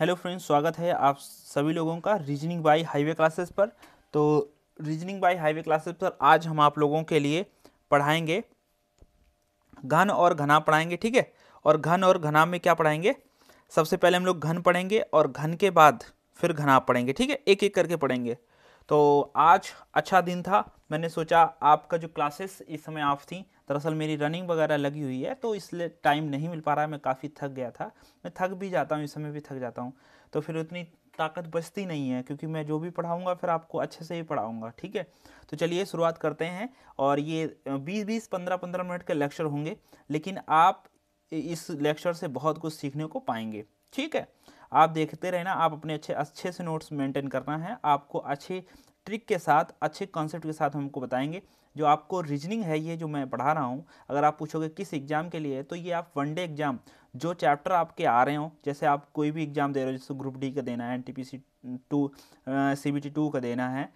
hello friends स्वागत है आप सभी लोगों का रीजनिंग बाय हाईवे क्लासेस पर तो रीजनिंग बाय हाईवे क्लासेस पर आज हम आप लोगों के लिए पढ़ाएंगे घन और घना पढ़ाएंगे ठीक है और घन और घना में क्या पढ़ाएंगे सबसे पहले हम लोग घन पढ़ेंगे और घन के बाद फिर घना पढ़ेंगे ठीक है एक एक करके पढ़ेंगे तो आज अच्छा दिन था मैंने सोचा आपका जो क्लासेस इस समय ऑफ थी दरअसल मेरी रनिंग वगैरह लगी हुई है तो इसलिए टाइम नहीं मिल पा रहा है मैं काफ़ी थक गया था मैं थक भी जाता हूँ इस समय भी थक जाता हूँ तो फिर उतनी ताकत बचती नहीं है क्योंकि मैं जो भी पढ़ाऊँगा फिर आपको अच्छे से ही पढ़ाऊँगा ठीक है तो चलिए शुरुआत करते हैं और ये बीस बीस पंद्रह पंद्रह मिनट के लेक्चर होंगे लेकिन आप इस लेक्चर से बहुत कुछ सीखने को पाएंगे ठीक है आप देखते रहना आप अपने अच्छे अच्छे से नोट्स मेंटेन करना है आपको अच्छे ट्रिक के साथ अच्छे कॉन्सेप्ट के साथ हमको बताएंगे जो आपको रीजनिंग है ये जो मैं पढ़ा रहा हूँ अगर आप पूछोगे किस एग्ज़ाम के लिए तो ये आप वनडे एग्ज़ाम जो चैप्टर आपके आ रहे हो जैसे आप कोई भी एग्ज़ाम दे रहे हो जैसे ग्रुप डी का देना है N T P C two C B T two का देना है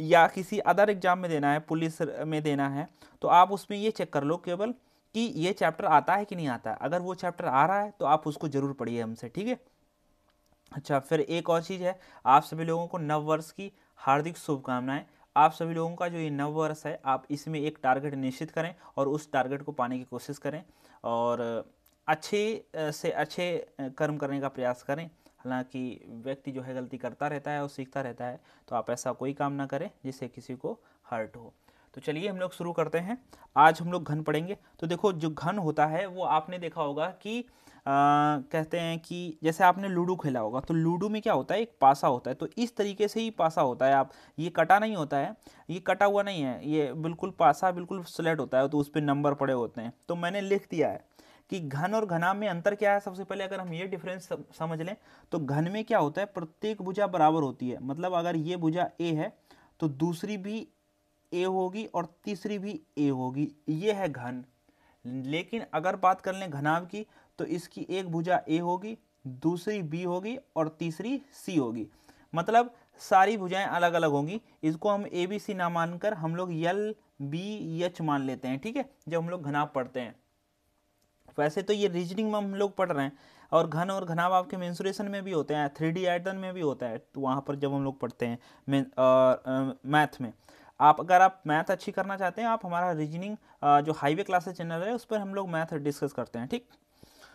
या किसी अदर एग्ज़ाम में देना है पुलिस में देना है तो आप उसमें ये चेक कर लो केवल कि ये चैप्टर आता है कि नहीं आता है अगर वो चैप्टर आ रहा है तो आप उसको ज़रूर पढ़िए हमसे ठीक है अच्छा फिर एक और चीज़ है आप सभी लोगों को नव वर्ष की हार्दिक शुभकामनाएं आप सभी लोगों का जो ये नव वर्ष है आप इसमें एक टारगेट निश्चित करें और उस टारगेट को पाने की कोशिश करें और अच्छे से अच्छे कर्म करने का प्रयास करें हालांकि व्यक्ति जो है गलती करता रहता है और सीखता रहता है तो आप ऐसा कोई काम ना करें जिससे किसी को हर्ट हो तो चलिए हम लोग शुरू करते हैं आज हम लोग घन पढ़ेंगे तो देखो जो घन होता है वो आपने देखा होगा कि आ, कहते हैं कि जैसे आपने लूडो खेला होगा तो लूडो में क्या होता है एक पासा होता है तो इस तरीके से ही पासा होता है आप ये कटा नहीं होता है ये कटा हुआ नहीं है ये बिल्कुल पासा बिल्कुल स्लेट होता है तो उस पर नंबर पड़े होते हैं तो मैंने लिख दिया है कि घन और घना में अंतर क्या है सबसे पहले अगर हम ये डिफरेंस समझ लें तो घन में क्या होता है प्रत्येक भुजा बराबर होती है मतलब अगर ये भुजा ए है तो दूसरी भी ए होगी और तीसरी भी ए होगी ये है घन लेकिन अगर बात कर लें घनाभ की तो इसकी एक भुजा ए होगी दूसरी बी होगी और तीसरी सी होगी मतलब सारी भुजाएं अलग अलग होंगी इसको हम ए बी सी ना मानकर हम लोग यल बी एच मान लेते हैं ठीक है जब हम लोग घनाभ पढ़ते हैं वैसे तो ये रीजनिंग में हम लोग पढ़ रहे हैं और घन और घनाभ आपके मेन्सुरेशन में भी होते हैं थ्री डी आयतन में भी होता है तो वहाँ पर जब हम लोग पढ़ते हैं मैथ में आप अगर आप मैथ अच्छी करना चाहते हैं आप हमारा रीजनिंग जो हाईवे क्लासेस चैनल है उस पर हम लोग मैथ डिस्कस करते हैं ठीक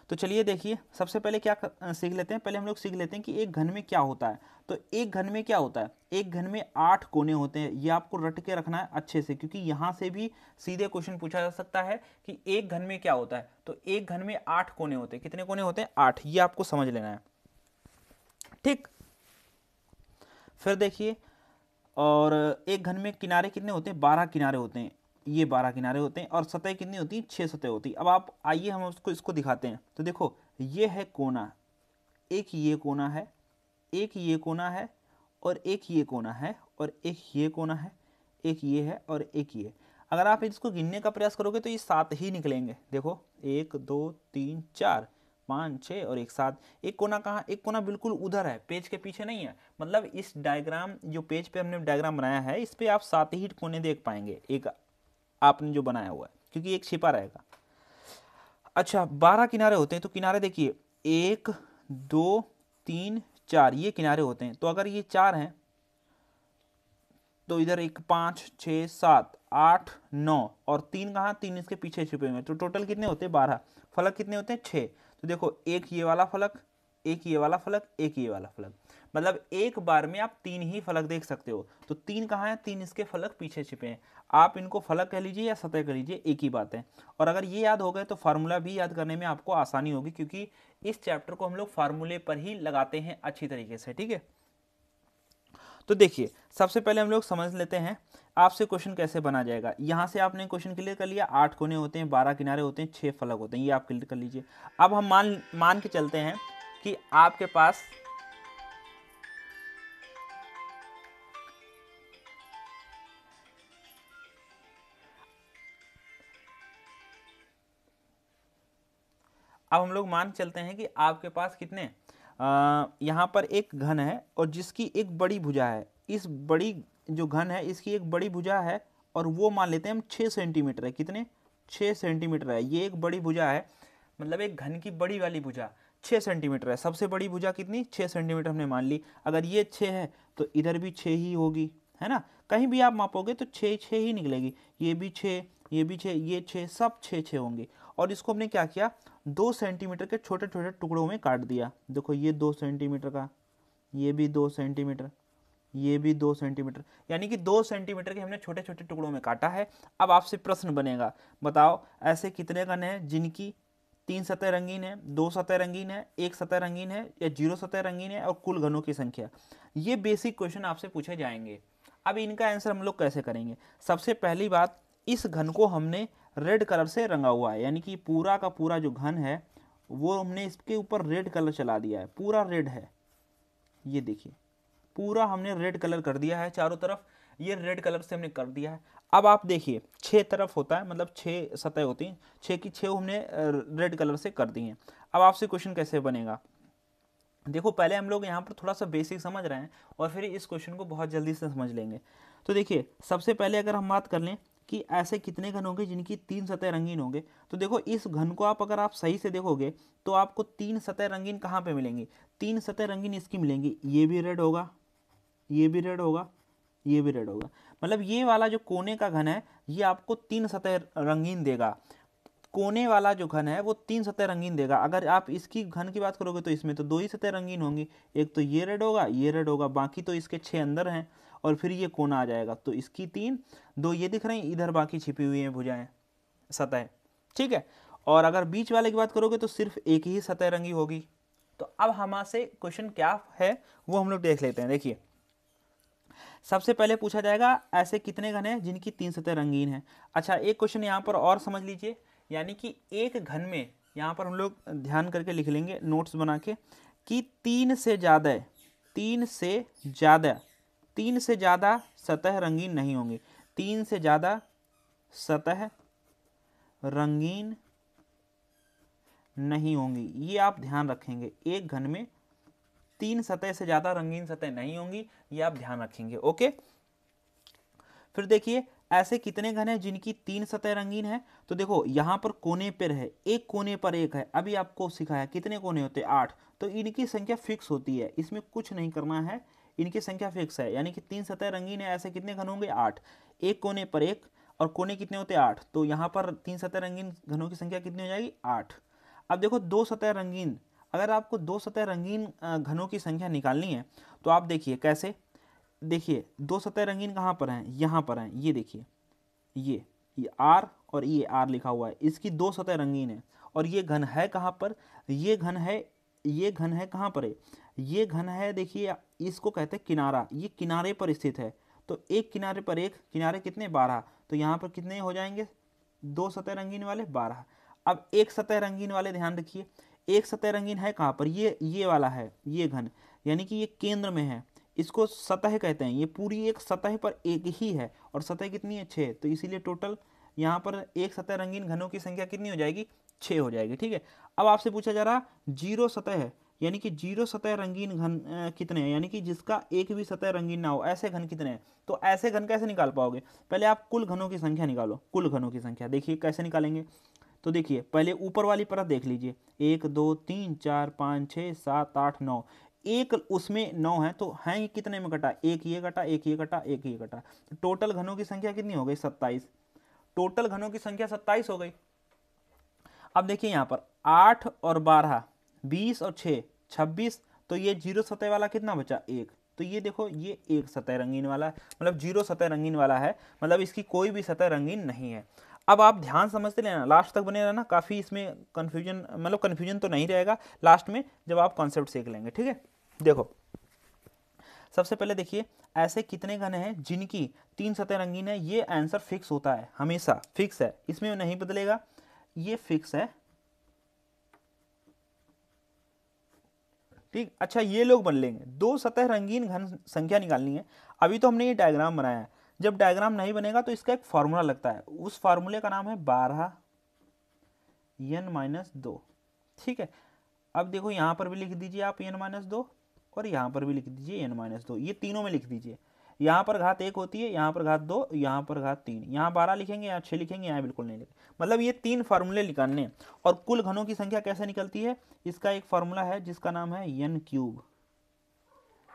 तो चलिए देखिए सबसे पहले क्या सीख लेते हैं पहले हम लोग सीख लेते हैं कि एक घन में क्या होता है तो एक घन में क्या होता है एक घन में आठ कोने होते हैं ये आपको रट के रखना है अच्छे से क्योंकि यहाँ से भी सीधे क्वेश्चन पूछा जा सकता है कि एक घन में क्या होता है तो एक घन में आठ कोने होते हैं कितने कोने होते हैं आठ ये आपको समझ लेना है ठीक फिर देखिए और एक घन में किनारे कितने होते हैं बारह किनारे होते हैं ये बारह किनारे होते हैं और सतह कितनी होती है छः सतह होती है अब आप आइए हम उसको इसको दिखाते हैं तो देखो ये है कोना एक ये कोना है एक ये कोना है और एक ये कोना है और एक ये कोना है एक ये है और एक ये अगर आप इसको गिनने का प्रयास करोगे तो ये सात ही निकलेंगे देखो एक दो तीन चार पाँच छः और एक सात एक कोना कहाँ एक कोना बिल्कुल उधर है पेज के पीछे नहीं है मतलब इस डायग्राम जो पेज पे हमने डायग्राम बनाया है इस पर आप सात ही कोने देख पाएंगे एक आपने जो बनाया हुआ है क्योंकि एक छिपा रहेगा अच्छा बारह किनारे होते हैं तो किनारे देखिए एक दो तीन चार ये किनारे होते हैं तो अगर ये चार हैं तो इधर एक पाँच छः सात आठ नौ और तीन कहाँ तीन इसके पीछे छिपे हुए हैं तो टोटल कितने होते हैं बारह फलक कितने होते हैं छः तो देखो एक ये वाला फलक एक ये वाला फलक एक ये वाला फलक मतलब एक बार में आप तीन ही फलक देख सकते हो तो तीन कहाँ हैं तीन इसके फलक पीछे छिपे हैं आप इनको फलक कह लीजिए या सतह कह लीजिए एक ही बात है और अगर ये याद हो गए तो फार्मूला भी याद करने में आपको आसानी होगी क्योंकि इस चैप्टर को हम लोग फार्मूले पर ही लगाते हैं अच्छी तरीके से ठीक है तो देखिए सबसे पहले हम लोग समझ लेते हैं आपसे क्वेश्चन कैसे बना जाएगा यहाँ से आपने क्वेश्चन क्लियर कर लिया आठ कोने होते हैं बारह किनारे होते हैं छः फलक होते हैं ये आप क्लियर कर लीजिए अब हम मान मान के चलते हैं कि आपके पास अब हम लोग मान चलते हैं कि आपके पास कितने यहाँ पर एक घन है और जिसकी एक बड़ी भुजा है इस बड़ी जो घन है इसकी एक बड़ी भुजा है और वो मान लेते हैं हम छः सेंटीमीटर है कितने छः सेंटीमीटर है ये एक बड़ी भुजा है मतलब एक घन की बड़ी वाली भुजा छः सेंटीमीटर है सबसे बड़ी भुजा कितनी छः सेंटीमीटर हमने मान ली अगर ये छः है तो इधर भी छः ही होगी है ना कहीं भी आप मापोगे तो छः छः ही निकलेगी ये भी छः ये भी छः ये छः सब छः छः होंगे और इसको हमने क्या किया दो सेंटीमीटर के छोटे छोटे टुकड़ों में काट दिया देखो ये दो सेंटीमीटर का ये भी दो सेंटीमीटर ये भी दो सेंटीमीटर यानी कि दो सेंटीमीटर के हमने छोटे छोटे टुकड़ों में काटा है अब आपसे प्रश्न बनेगा बताओ ऐसे कितने गन हैं जिनकी तीन सतह रंगीन है दो सतह रंगीन है एक सतह रंगीन है या जीरो सतह रंगीन है और कुल घनों की संख्या ये बेसिक क्वेश्चन आपसे पूछे जाएंगे अब इनका आंसर हम लोग कैसे करेंगे सबसे पहली बात इस घन को हमने रेड कलर से रंगा हुआ है यानी कि पूरा का पूरा जो घन है वो हमने इसके ऊपर रेड कलर चला दिया है पूरा रेड है ये देखिए पूरा हमने रेड कलर कर दिया है चारों तरफ ये रेड कलर से हमने कर दिया है अब आप देखिए छः तरफ होता है मतलब छः सतह होती हैं छः की छः हमने रेड कलर से कर दी हैं अब आपसे क्वेश्चन कैसे बनेगा देखो पहले हम लोग यहाँ पर थोड़ा सा बेसिक समझ रहे हैं और फिर इस क्वेश्चन को बहुत जल्दी से समझ लेंगे तो देखिए सबसे पहले अगर हम बात कर लें कि ऐसे कितने घन होंगे जिनकी तीन सतह रंगीन होंगे तो देखो इस घन को आप अगर आप सही से देखोगे तो आपको तीन सतह रंगीन कहाँ पे मिलेंगी तीन सतह रंगीन इसकी मिलेंगी ये भी रेड होगा ये भी रेड होगा ये भी रेड होगा मतलब ये वाला जो कोने का घन है ये आपको तीन सतह रंगीन देगा कोने वाला जो घन है वो तीन सतह रंगीन देगा अगर आप इसकी घन की बात करोगे तो इसमें तो दो ही सतह रंगीन होंगी एक तो ये रेड होगा ये रेड होगा बाकी तो इसके छः अंदर हैं और फिर ये कोना आ जाएगा तो इसकी तीन दो ये दिख रहे हैं इधर बाकी छिपी हुई हैं भुजाएं सतह ठीक है और अगर बीच वाले की बात करोगे तो सिर्फ एक ही सतह रंगी होगी तो अब हमारे क्वेश्चन क्या है वो हम लोग देख लेते हैं देखिए सबसे पहले पूछा जाएगा ऐसे कितने घन हैं जिनकी तीन सतह रंगीन है अच्छा एक क्वेश्चन यहाँ पर और समझ लीजिए यानी कि एक घन में यहाँ पर हम लोग ध्यान करके लिख लेंगे नोट्स बना के कि तीन से ज़्यादा तीन से ज़्यादा तीन से ज़्यादा सतह रंगीन नहीं होंगे तीन से ज़्यादा सतह रंगीन नहीं होंगी ये आप ध्यान रखेंगे एक घन में तीन सतह से ज़्यादा रंगीन सतह नहीं होंगी ये आप ध्यान रखेंगे ओके फिर देखिए ऐसे कितने घन हैं जिनकी तीन सतह रंगीन है तो देखो यहाँ पर कोने पर है एक कोने पर एक है अभी आपको सिखाया कितने कोने होते हैं आठ तो इनकी संख्या फिक्स होती है इसमें कुछ नहीं करना है इनकी संख्या फिक्स है यानी कि तीन सतह रंगीन है ऐसे कितने घन होंगे आठ एक कोने पर एक और कोने कितने होते हैं आठ तो यहाँ पर तीन सतह रंगीन घनों की संख्या कितनी हो जाएगी आठ अब देखो दो सतह रंगीन अगर आपको दो सतह रंगीन घनों की संख्या निकालनी है तो आप देखिए कैसे देखिए दो सतह रंगीन कहाँ पर हैं यहाँ पर हैं ये देखिए ये ये आर और ये आर लिखा हुआ है इसकी दो सतह रंगीन है और ये घन है कहाँ पर ये घन है ये घन है कहाँ पर है ये घन है देखिए इसको कहते हैं किनारा ये किनारे पर स्थित है तो एक किनारे पर एक किनारे कितने बारह तो यहाँ पर कितने हो जाएंगे दो सतह रंगीन वाले बारह अब एक सतह रंगीन वाले ध्यान रखिए एक सतह रंगीन है कहाँ पर ये ये वाला है ये घन यानी कि ये केंद्र में है इसको सतह कहते हैं ये पूरी एक सतह पर एक ही है और सतह कितनी है छः तो इसीलिए टोटल यहाँ पर एक सतह रंगीन घनों की संख्या कितनी हो जाएगी छः हो जाएगी ठीक है अब आपसे पूछा जा रहा जीरो सतह है यानी कि जीरो सतह रंगीन घन कितने हैं यानी कि जिसका एक भी सतह रंगीन ना हो ऐसे घन कितने हैं तो ऐसे घन कैसे निकाल पाओगे पहले आप कुल घनों की संख्या निकालो कुल घनों की संख्या देखिए कैसे निकालेंगे तो देखिए पहले ऊपर वाली परत देख लीजिए एक दो तीन चार पाँच छः सात आठ नौ एक उसमें नौ है तो हैं ये कितने में कटा एक ये कटा एक ये कटा एक ये कटा तो टोटल घनों की संख्या कितनी हो गई सत्ताईस टोटल घनों की संख्या सत्ताईस हो गई अब देखिए यहाँ पर आठ और बारह बीस और छः छब्बीस तो ये जीरो सतह वाला कितना बचा एक तो ये देखो ये एक सतह रंगीन वाला है मतलब जीरो सतह रंगीन वाला है मतलब इसकी कोई भी सतह रंगीन नहीं है अब आप ध्यान समझते लेना लास्ट तक बने रहना काफ़ी इसमें कन्फ्यूजन मतलब कन्फ्यूजन तो नहीं रहेगा लास्ट में जब आप कॉन्सेप्ट सीख लेंगे ठीक है देखो सबसे पहले देखिए ऐसे कितने घने हैं जिनकी तीन सतह रंगीन है ये आंसर फिक्स होता है हमेशा फिक्स है इसमें नहीं बदलेगा ये फिक्स है ठीक अच्छा ये लोग बन लेंगे दो सतह रंगीन घन संख्या निकालनी है अभी तो हमने ये डायग्राम बनाया है जब डायग्राम नहीं बनेगा तो इसका एक फार्मूला लगता है उस फार्मूले का नाम है बारह एन माइनस दो ठीक है अब देखो यहाँ पर भी लिख दीजिए आप एन माइनस दो और यहाँ पर भी लिख दीजिए एन माइनस दो ये तीनों में लिख दीजिए यहाँ पर घात एक होती है यहाँ पर घात दो यहाँ पर घात तीन यहाँ बारह लिखेंगे यहाँ छः लिखेंगे यहाँ बिल्कुल नहीं लिखेंगे मतलब ये तीन फार्मूले निकालने और कुल घनों की संख्या कैसे निकलती है इसका एक फार्मूला है जिसका नाम है यन क्यूब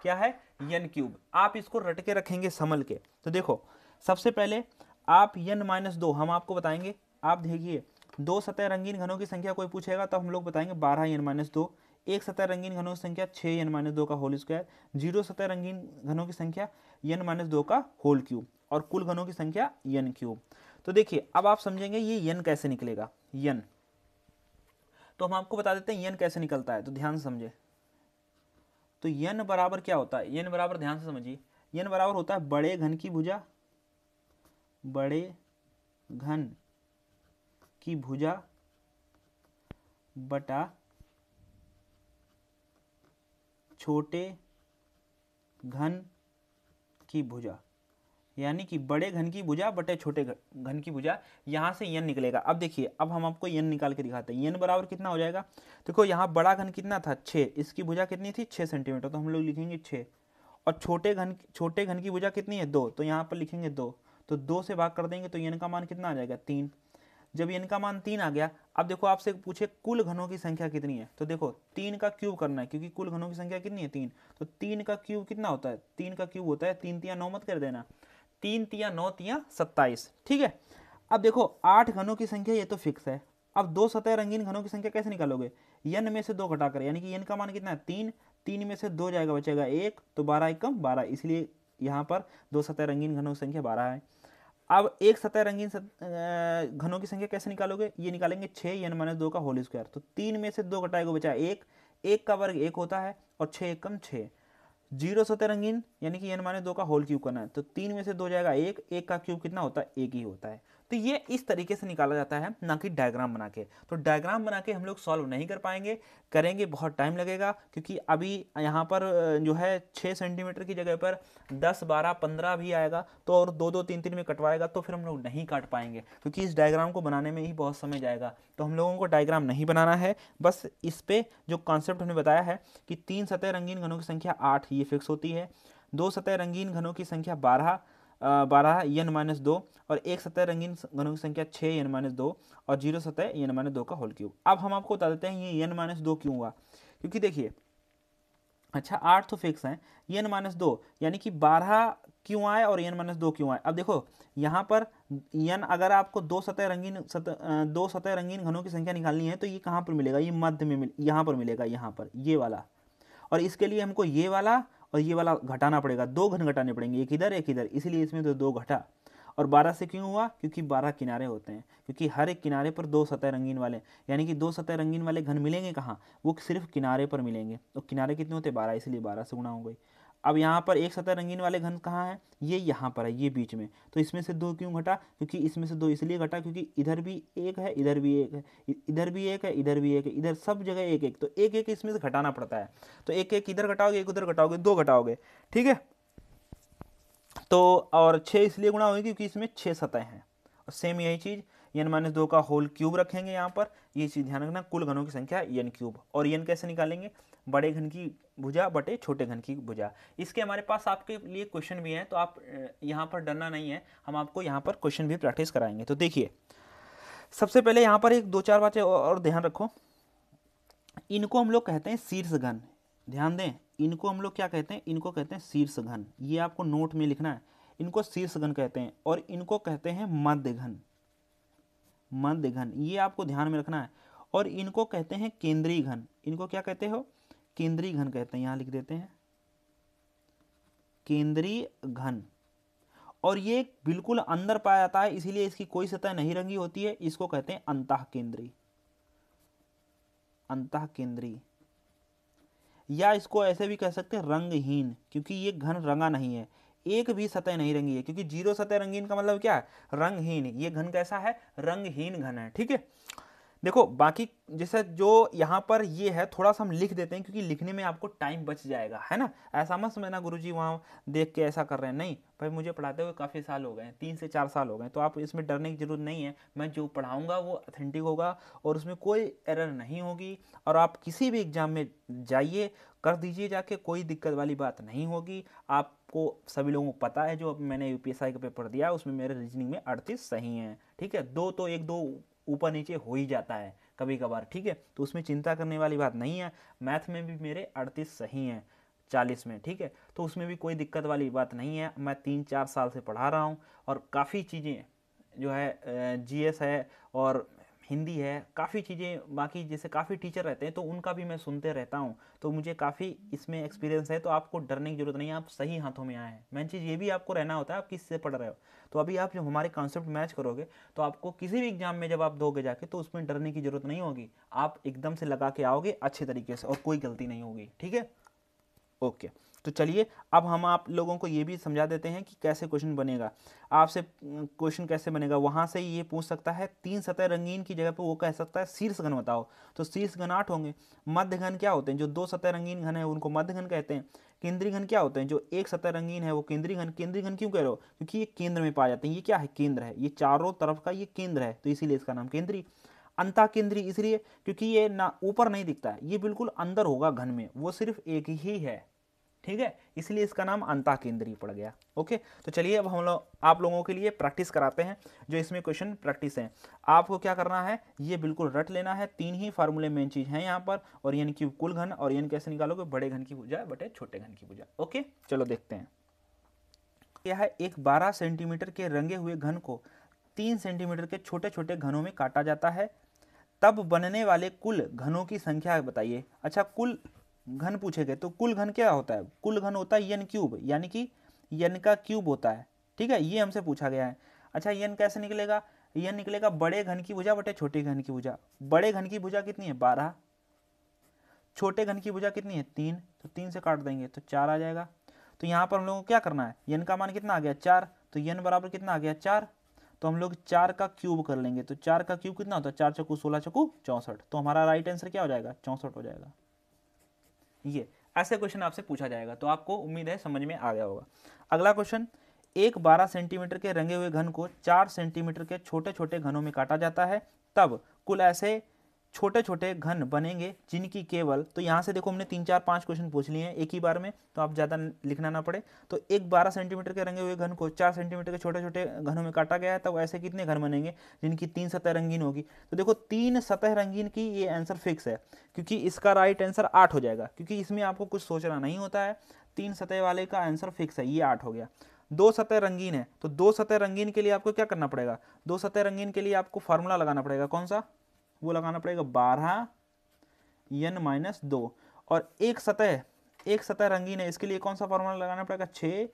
क्या है यन क्यूब आप इसको रट के रखेंगे संभल के तो देखो सबसे पहले आप यन माइनस दो हम आपको बताएंगे आप देखिए दो सतह रंगीन घनों की संख्या कोई पूछेगा तो हम लोग बताएंगे बारह यन माइनस दो एक सतह रंगीन घनों की संख्या छः एन माइनस दो का होल स्क्वायर जीरो सतह रंगीन घनों की संख्या एन माइनस दो का होल क्यूब और कुल घनों की संख्या एन क्यूब तो देखिए अब आप समझेंगे ये एन कैसे निकलेगा एन तो हम आपको बता देते हैं एन कैसे निकलता है तो ध्यान से समझे तो एन बराबर क्या होता है एन बराबर ध्यान से समझिए एन बराबर होता है बड़े घन की भुजा बड़े घन की भुजा बटा छोटे घन की भुजा यानी कि बड़े घन की भुजा बटे छोटे घन की भुजा यहाँ से यन निकलेगा अब देखिए अब हम आपको यन निकाल के दिखाते हैं यन बराबर कितना हो जाएगा देखो यहाँ बड़ा घन कितना था छः इसकी भुजा कितनी थी छः सेंटीमीटर तो हम लोग लिखेंगे छः और छोटे घन छोटे घन की भुजा कितनी है दो तो यहाँ पर लिखेंगे दो तो दो से भाग कर देंगे तो यन का मान कितना आ जाएगा तीन जब यन का मान तीन आ गया अब देखो आपसे पूछे कुल घनों की संख्या कितनी है तो देखो तीन का क्यूब करना है क्योंकि कुल घनों की संख्या कितनी है तीन तो तीन का क्यूब कितना होता है तीन का क्यूब होता है तीन तिया नौ मत कर देना तीन तिया नौ तिया सत्ताईस ठीक है अब देखो आठ घनों की संख्या ये तो फिक्स है अब दो सतह रंगीन घनों की संख्या कैसे निकालोगे यन में से दो घटाकर यानी कि यन का मान कितना है तीन तीन में से दो जाएगा बचेगा एक तो बारह एक कम बारह इसलिए यहाँ पर दो सतह रंगीन घनों की संख्या बारह है अब एक सतह रंगीन सत, घनों की संख्या कैसे निकालोगे ये निकालेंगे छः यन माइनस दो का होल स्क्वायर तो तीन में से दो घटाएगो बचा एक एक का वर्ग एक होता है और छः एक कम छः जीरो सतह रंगीन यानी कि यन माइनस दो का होल क्यूब करना है तो तीन में से दो जाएगा एक एक का क्यूब कितना होता है एक ही होता है तो ये इस तरीके से निकाला जाता है ना कि डायग्राम बना के तो डायग्राम बना के हम लोग सॉल्व नहीं कर पाएंगे करेंगे बहुत टाइम लगेगा क्योंकि अभी यहाँ पर जो है छः सेंटीमीटर की जगह पर दस बारह पंद्रह भी आएगा तो और दो दो तीन तीन में कटवाएगा तो फिर हम लोग नहीं काट पाएंगे क्योंकि इस डायग्राम को बनाने में ही बहुत समय जाएगा तो हम लोगों को डायग्राम नहीं बनाना है बस इस पर जो कॉन्सेप्ट हमने बताया है कि तीन सतह रंगीन घनों की संख्या आठ ये फिक्स होती है दो सतह रंगीन घनों की संख्या बारह बारह यन माइनस दो और एक सतह रंगीन घनों की संख्या छः एन माइनस दो और जीरो सतह यन माइनस दो का होल क्यूब अब हम आपको बता देते हैं ये एन माइनस दो क्यों हुआ क्योंकि देखिए अच्छा आठ तो फिक्स हैं एन माइनस दो यानी कि बारह क्यों आए और यन माइनस दो क्यों आए अब देखो यहाँ पर यन अगर आपको दो सतह रंगीन सतह दो सतह रंगीन घनों की संख्या निकालनी है तो ये कहाँ पर मिलेगा ये मध्य में मिल यहाँ पर मिलेगा यहाँ पर ये वाला और इसके लिए हमको ये वाला और ये वाला घटाना पड़ेगा दो घन घटाने पड़ेंगे एक इधर एक इधर इसलिए इसमें तो दो घटा और बारह से क्यों हुआ क्योंकि बारह किनारे होते हैं क्योंकि हर एक किनारे पर दो सतह रंगीन वाले यानी कि दो सतह रंगीन वाले घन मिलेंगे कहाँ वो सिर्फ किनारे पर मिलेंगे और तो किनारे कितने होते हैं बारह इसलिए बारह से गुणा हो गई अब यहाँ पर एक सतह रंगीन वाले घन कहाँ है ये यहाँ पर है ये बीच में तो इसमें से दो क्यों घटा क्योंकि इसमें से दो इसलिए घटा क्योंकि इधर भी एक है इधर भी एक है इधर भी एक है इधर भी एक है इधर सब जगह एक एक तो एक एक इसमें से घटाना पड़ता है तो एक एक इधर घटाओगे एक उधर घटाओगे दो घटाओगे ठीक है तो और छः इसलिए गुणा होगी क्योंकि इसमें छः सतह हैं और सेम यही चीज़ एन माइनस दो का होल क्यूब रखेंगे यहाँ पर ये चीज़ ध्यान रखना कुल घनों की संख्या एन क्यूब और एन कैसे निकालेंगे बड़े घन की भुजा बटे छोटे घन की भुजा इसके हमारे पास आपके लिए क्वेश्चन भी है तो आप यहाँ पर डरना नहीं है हम आपको यहाँ पर क्वेश्चन भी प्रैक्टिस कराएंगे तो देखिए सबसे पहले यहाँ पर एक दो चार बातें और ध्यान रखो इनको हम लोग कहते हैं शीर्ष घन ध्यान दें इनको हम लोग क्या कहते हैं इनको कहते हैं शीर्ष घन ये आपको नोट में लिखना है इनको शीर्ष घन कहते हैं और इनको कहते हैं मध्य घन मध्य घन ये आपको ध्यान में रखना है और इनको कहते हैं केंद्रीय घन इनको क्या कहते हो केंद्रीय घन कहते हैं यहां लिख देते हैं केंद्रीय घन और ये बिल्कुल अंदर पाया जाता है इसीलिए इसकी कोई सतह नहीं रंगी होती है इसको कहते हैं अंत केंद्रीय अंत केंद्रीय या इसको ऐसे भी कह सकते हैं रंगहीन क्योंकि ये घन रंगा नहीं है एक भी सतह नहीं रंगी है क्योंकि जीरो सतह रंगीन का मतलब क्या है रंगहीन ये घन कैसा है रंगहीन घन है ठीक है देखो बाकी जैसे जो यहाँ पर ये है थोड़ा सा हम लिख देते हैं क्योंकि लिखने में आपको टाइम बच जाएगा है ना ऐसा मत समझना गुरु जी वहाँ देख के ऐसा कर रहे हैं नहीं भाई मुझे पढ़ाते हुए काफ़ी साल हो गए हैं तीन से चार साल हो गए तो आप इसमें डरने की ज़रूरत नहीं है मैं जो पढ़ाऊँगा वो अथेंटिक होगा और उसमें कोई एरर नहीं होगी और आप किसी भी एग्ज़ाम में जाइए कर दीजिए जाके कोई दिक्कत वाली बात नहीं होगी आप आपको सभी लोगों को पता है जो मैंने यू का पेपर दिया उसमें मेरे रीजनिंग में अड़तीस सही हैं ठीक है दो तो एक दो ऊपर नीचे हो ही जाता है कभी कभार ठीक है तो उसमें चिंता करने वाली बात नहीं है मैथ में भी मेरे अड़तीस सही हैं चालीस में ठीक है तो उसमें भी कोई दिक्कत वाली बात नहीं है मैं तीन चार साल से पढ़ा रहा हूँ और काफ़ी चीज़ें जो है जीएस है और हिंदी है काफ़ी चीज़ें बाकी जैसे काफ़ी टीचर रहते हैं तो उनका भी मैं सुनते रहता हूँ तो मुझे काफ़ी इसमें एक्सपीरियंस है तो आपको डरने की जरूरत नहीं है आप सही हाथों में आए हैं मेन चीज़ ये भी आपको रहना होता है आप किस से पढ़ रहे हो तो अभी आप जब हमारे कॉन्सेप्ट मैच करोगे तो आपको किसी भी एग्जाम में जब आप दोगे जाके तो उसमें डरने की जरूरत नहीं होगी आप एकदम से लगा के आओगे अच्छे तरीके से और कोई गलती नहीं होगी ठीक है ओके तो चलिए अब हम आप लोगों को ये भी समझा देते हैं कि कैसे क्वेश्चन बनेगा आपसे क्वेश्चन कैसे बनेगा वहाँ से ये पूछ सकता है तीन सतह रंगीन की जगह पर वो कह सकता है शीर्ष घन बताओ तो शीर्ष घन आठ होंगे मध्य घन क्या होते हैं जो दो सतह रंगीन घन है उनको मध्य घन कहते हैं केंद्रीय घन क्या होते हैं जो एक सतह रंगीन है वो केंद्रीय घन केंद्रीय घन क्यों कह रहे हो क्योंकि ये केंद्र में पाए जाते हैं ये क्या है केंद्र है ये चारों तरफ का ये केंद्र है तो इसीलिए इसका नाम केंद्रीय अंता केंद्रीय इसलिए क्योंकि ये ना ऊपर नहीं दिखता है ये बिल्कुल अंदर होगा घन में वो सिर्फ एक ही है ठीक है इसलिए इसका नाम अंता केंद्रीय पड़ गया ओके तो चलिए अब हम लोग आप लोगों के लिए प्रैक्टिस कराते हैं जो इसमें क्वेश्चन प्रैक्टिस हैं आपको क्या करना है ये बिल्कुल रट लेना है तीन ही फार्मूले मेन चीज़ हैं यहाँ पर और यानी कि कुल घन और यानी कैसे निकालोगे बड़े घन की पूजा बटे छोटे घन की पूजा ओके चलो देखते हैं यह है एक बारह सेंटीमीटर के रंगे हुए घन को तीन सेंटीमीटर के छोटे छोटे घनों में काटा जाता है तब बनने वाले कुल घनों की संख्या बताइए अच्छा कुल घन पूछे गए तो कुल घन क्या होता है कुल घन होता है यन क्यूब यानी कि यन का क्यूब होता है ठीक है ये हमसे पूछा गया है अच्छा यन कैसे निकलेगा यन निकलेगा बड़े घन की भुजा बटे छोटे घन की भुजा बड़े घन की भुजा कितनी है बारह छोटे घन की भुजा कितनी है तीन तो तीन से काट देंगे तो चार आ जाएगा तो यहाँ पर हम लोगों को क्या करना है यन का मान कितना आ गया चार तो यन बराबर कितना आ गया चार तो हम लोग चार का क्यूब कर लेंगे तो चार का क्यूब कितना होता है चार चकू सोलह चकू चौंसठ तो हमारा राइट आंसर क्या हो जाएगा चौंसठ हो जाएगा ये ऐसे क्वेश्चन आपसे पूछा जाएगा तो आपको उम्मीद है समझ में आ गया होगा अगला क्वेश्चन एक 12 सेंटीमीटर के रंगे हुए घन को 4 सेंटीमीटर के छोटे छोटे घनों में काटा जाता है तब कुल ऐसे छोटे छोटे घन बनेंगे जिनकी केवल तो यहाँ से देखो हमने तीन चार पाँच क्वेश्चन पूछ लिए हैं एक ही बार में तो आप ज़्यादा लिखना ना पड़े तो एक बारह सेंटीमीटर के रंगे हुए घन को चार सेंटीमीटर के छोटे छोटे घनों में काटा गया है तब ऐसे कितने घन बनेंगे जिनकी तीन सतह रंगीन होगी तो देखो तीन सतह रंगीन की ये आंसर फिक्स है क्योंकि इसका राइट आंसर आठ हो जाएगा क्योंकि इसमें आपको कुछ सोचना नहीं होता है तीन सतह वाले का आंसर फिक्स है ये आठ हो गया दो सतह रंगीन है तो दो सतह रंगीन के लिए आपको क्या करना पड़ेगा दो सतह रंगीन के लिए आपको फॉर्मूला लगाना पड़ेगा कौन सा वो लगाना पड़ेगा बारह यन माइनस दो और एक सतह एक सतह रंगीन है इसके लिए कौन सा फॉर्मूला लगाना पड़ेगा छः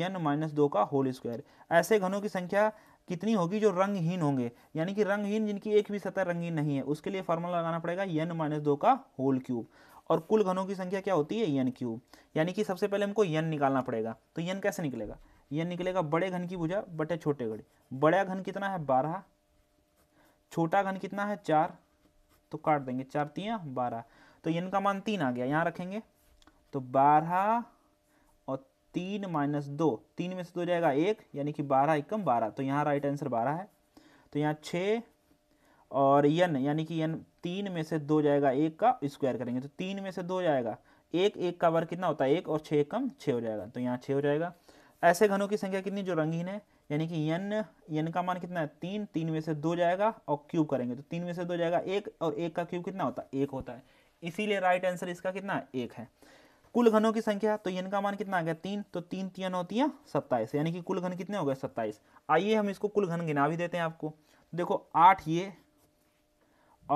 यन माइनस दो का होल स्क्वायर ऐसे घनों की संख्या कितनी होगी जो रंगहीन होंगे यानी कि रंगहीन जिनकी एक भी सतह रंगीन नहीं है उसके लिए फॉर्मूला लगाना पड़ेगा यन माइनस दो का होल क्यूब और कुल घनों की संख्या क्या होती है यन क्यूब यानी कि सबसे पहले हमको यन निकालना पड़ेगा तो यन कैसे निकलेगा यन निकलेगा बड़े घन की भुजा बटे छोटे घड़ी बड़ा घन कितना है बारह छोटा घन कितना है चार तो काट देंगे चार तीन बारह तो यन का मान तीन आ गया यहाँ रखेंगे तो बारह और तीन माइनस दो तीन में से दो जाएगा एक यानी कि बारह एकम बारह तो यहाँ राइट आंसर बारह है तो यहाँ छः और यन यानी कि यन तीन में से दो जाएगा एक का स्क्वायर करेंगे तो तीन में से दो जाएगा एक एक का वर्ग कितना होता है एक और छः कम छः हो जाएगा तो यहाँ छः हो जाएगा ऐसे घनों की संख्या कितनी जो रंगीन है यानी कि यन यन का मान कितना है तीन तीन में से दो जाएगा और क्यूब करेंगे तो तीन में से दो जाएगा एक और एक का क्यूब कितना होता है एक होता है इसीलिए राइट आंसर इसका कितना है एक है कुल घनों की संख्या तो यन का मान कितना आ गया तीन तो तीन तीन होती है सत्ताईस यानी कि कुल घन कितने हो गए सत्ताईस आइए हम इसको कुल घन गिना भी देते हैं आपको देखो आठ ये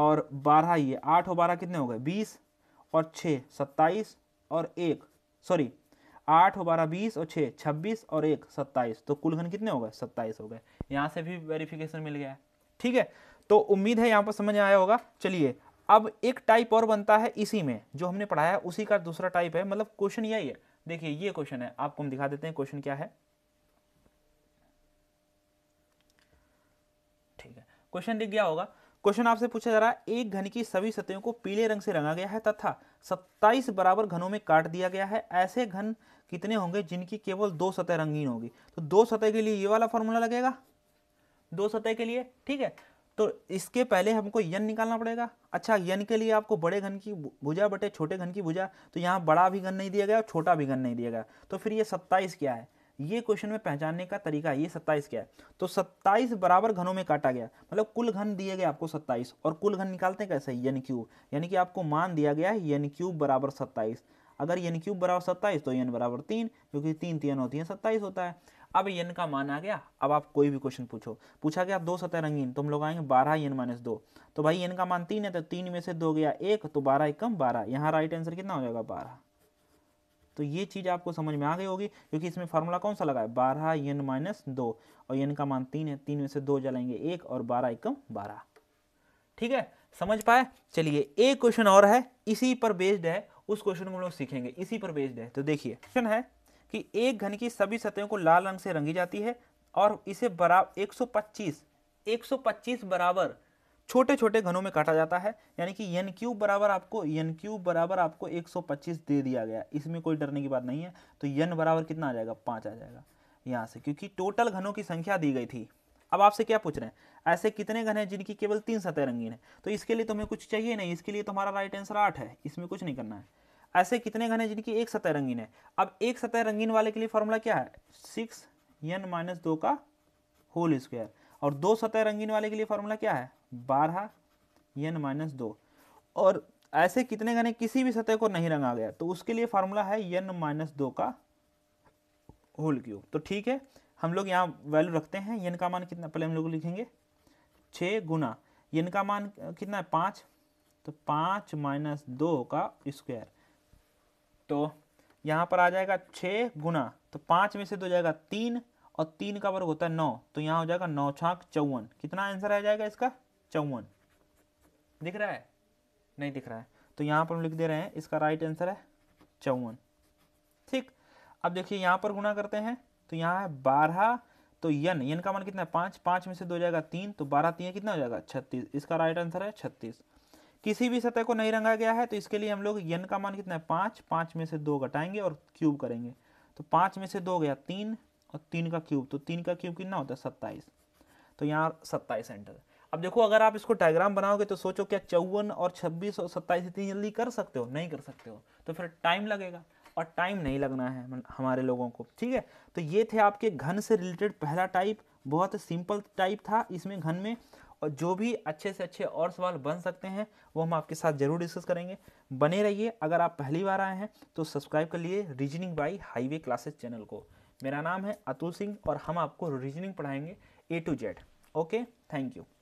और बारह ये आठ और बारह कितने हो गए बीस और छः सत्ताईस और एक सॉरी आठ और बारह बीस और छः छब्बीस और एक सत्ताईस तो कुल घन कितने हो गए सत्ताईस हो गए यहाँ से भी वेरिफिकेशन मिल गया है ठीक है तो उम्मीद है यहाँ पर समझ आया होगा चलिए अब एक टाइप और बनता है इसी में जो हमने पढ़ाया उसी का दूसरा टाइप है मतलब क्वेश्चन यही है देखिए ये क्वेश्चन है आपको हम दिखा देते हैं क्वेश्चन क्या है ठीक है क्वेश्चन दिख गया होगा क्वेश्चन आपसे पूछा जा रहा है एक घन की सभी सतहों को पीले रंग से रंगा गया है तथा 27 बराबर घनों में काट दिया गया है ऐसे घन कितने होंगे जिनकी केवल दो सतह रंगीन होगी तो दो सतह के लिए ये वाला फॉर्मूला लगेगा दो सतह के लिए ठीक है तो इसके पहले हमको यन निकालना पड़ेगा अच्छा यन के लिए आपको बड़े घन की भुजा बटे छोटे घन की भुजा तो यहाँ बड़ा भी घन नहीं दिया गया और छोटा भी घन नहीं दिया गया तो फिर ये सत्ताईस क्या है ये क्वेश्चन में पहचानने का तरीका ये सत्ताईस क्या है तो सत्ताईस बराबर घनों में काटा गया मतलब कुल घन दिए गए आपको सत्ताईस और कुल घन निकालते हैं कैसे यन क्यूब यानी कि आपको मान दिया गया है यन क्यूब बराबर सत्ताईस अगर यन क्यूब बराबर सत्ताईस तो यन बराबर तीन क्योंकि तीन तीन होती है सत्ताईस होता है अब यन का मान आ गया अब आप कोई भी क्वेश्चन पूछो पूछा गया दो सतह रंगीन तुम तो लोग आएंगे बारह एन माइनस दो तो भाई एन का मान तीन है तो तीन में से दो गया एक तो बारह एक कम बारह यहाँ राइट आंसर कितना हो जाएगा बारह तो ये चीज़ आपको समझ में आ गई होगी क्योंकि इसमें फार्मूला कौन सा लगा है बारह यन माइनस दो और यन का मान तीन है तीन में से दो जलाएंगे एक और बारह एकम बारह ठीक है समझ पाए चलिए एक क्वेश्चन और है इसी पर बेस्ड है उस क्वेश्चन को हम लोग सीखेंगे इसी पर बेस्ड है तो देखिए क्वेश्चन है कि एक घन की सभी सतहों को लाल रंग से रंगी जाती है और इसे बराबर 125 125 बराबर छोटे छोटे घनों में काटा जाता है यानी कि एन क्यूब बराबर आपको एन क्यूब बराबर आपको 125 दे दिया गया इसमें कोई डरने की बात नहीं है तो एन बराबर कितना आ जाएगा पाँच आ जाएगा यहाँ से क्योंकि टोटल घनों की संख्या दी गई थी अब आपसे क्या पूछ रहे हैं ऐसे कितने घन हैं जिनकी केवल तीन सतह रंगीन है तो इसके लिए तुम्हें कुछ चाहिए नहीं इसके लिए तुम्हारा राइट आंसर आठ है इसमें कुछ नहीं करना है ऐसे कितने घन हैं जिनकी एक सतह रंगीन है अब एक सतह रंगीन वाले के लिए फॉर्मूला क्या है सिक्स एन माइनस दो का होल स्क्वायर और दो सतह रंगीन वाले के लिए फॉर्मूला क्या है बारह एन माइनस दो और ऐसे कितने घने किसी भी सतह को नहीं रंगा गया तो उसके लिए फार्मूला है एन माइनस दो का होल क्यूब तो ठीक है हम लोग यहाँ वैल्यू रखते हैं एन का मान कितना पहले हम लोग लिखेंगे छः गुना इनका मान कितना है पाँच तो पाँच माइनस दो का स्क्वायर तो यहाँ पर आ जाएगा छः गुना तो पाँच में से दो जाएगा तीन और तीन का वर्ग होता है नौ तो यहाँ हो जाएगा नौ छाक चौवन कितना आंसर आ जाएगा इसका चौवन दिख रहा है नहीं दिख रहा है तो यहाँ पर हम लिख दे रहे हैं इसका राइट आंसर है चौवन ठीक अब देखिए यहाँ पर गुना करते हैं तो यहाँ है बारह तो यन यन का मान कितना है पाँच पाँच में से दो जाएगा तीन तो बारह तीन कितना हो जाएगा छत्तीस इसका राइट आंसर है छत्तीस किसी भी सतह को नहीं रंगा गया है तो इसके लिए हम लोग यन का मान कितना है पाँच पाँच में से दो घटाएंगे और क्यूब करेंगे तो पाँच में से दो गया तीन और तीन का क्यूब तो तीन का क्यूब कितना होता है सत्ताईस तो यहाँ सत्ताईस एंटर अब देखो अगर आप इसको डायग्राम बनाओगे तो सोचो क्या चौवन और छब्बीस और सत्ताईस इतनी जल्दी कर सकते हो नहीं कर सकते हो तो फिर टाइम लगेगा और टाइम नहीं लगना है हमारे लोगों को ठीक है तो ये थे आपके घन से रिलेटेड पहला टाइप बहुत सिंपल टाइप था इसमें घन में और जो भी अच्छे से अच्छे और सवाल बन सकते हैं वो हम आपके साथ ज़रूर डिस्कस करेंगे बने रहिए अगर आप पहली बार आए हैं तो सब्सक्राइब कर लिए reasoning by highway classes channel को मेरा नाम है अतुल सिंह और हम आपको रीजनिंग पढ़ाएंगे A to Z okay thank you